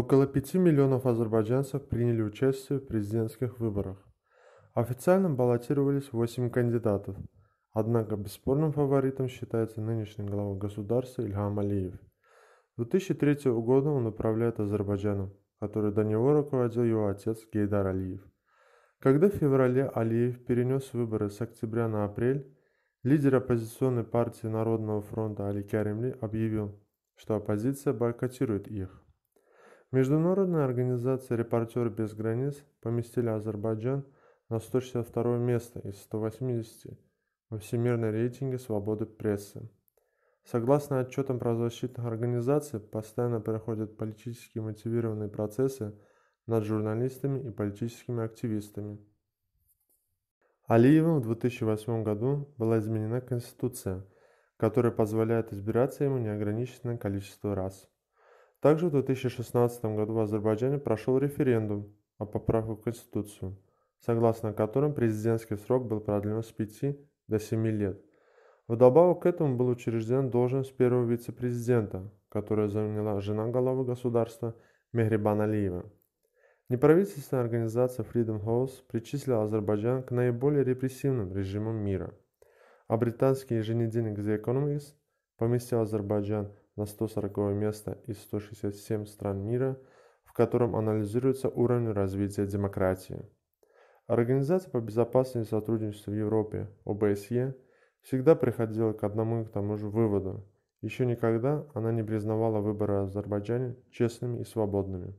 Около 5 миллионов азербайджанцев приняли участие в президентских выборах. Официально баллотировались 8 кандидатов, однако бесспорным фаворитом считается нынешний глава государства Ильхам Алиев. С 2003 года он управляет Азербайджаном, который до него руководил его отец Гейдар Алиев. Когда в феврале Алиев перенес выборы с октября на апрель, лидер оппозиционной партии Народного фронта Али Каримли объявил, что оппозиция бойкотирует их – Международная организация «Репортеры без границ» поместили Азербайджан на 162 место из 180 во всемирной рейтинге свободы прессы. Согласно отчетам правозащитных организаций, постоянно проходят политически мотивированные процессы над журналистами и политическими активистами. Алиевым в 2008 году была изменена Конституция, которая позволяет избираться ему неограниченное количество раз. Также в 2016 году в Азербайджане прошел референдум о поправках в Конституцию, согласно которым президентский срок был продлен с 5 до 7 лет. Вдобавок к этому был учрежден должность первого вице-президента, которая заняла жена главы государства Мехрибан Алиева. Неправительственная организация Freedom House причислила Азербайджан к наиболее репрессивным режимам мира, а британский еженедельник The Economist поместил Азербайджан на 140 место из 167 стран мира, в котором анализируется уровень развития демократии. Организация по безопасности и сотрудничеству в Европе, ОБСЕ, всегда приходила к одному и к тому же выводу. Еще никогда она не признавала выборы Азербайджана честными и свободными.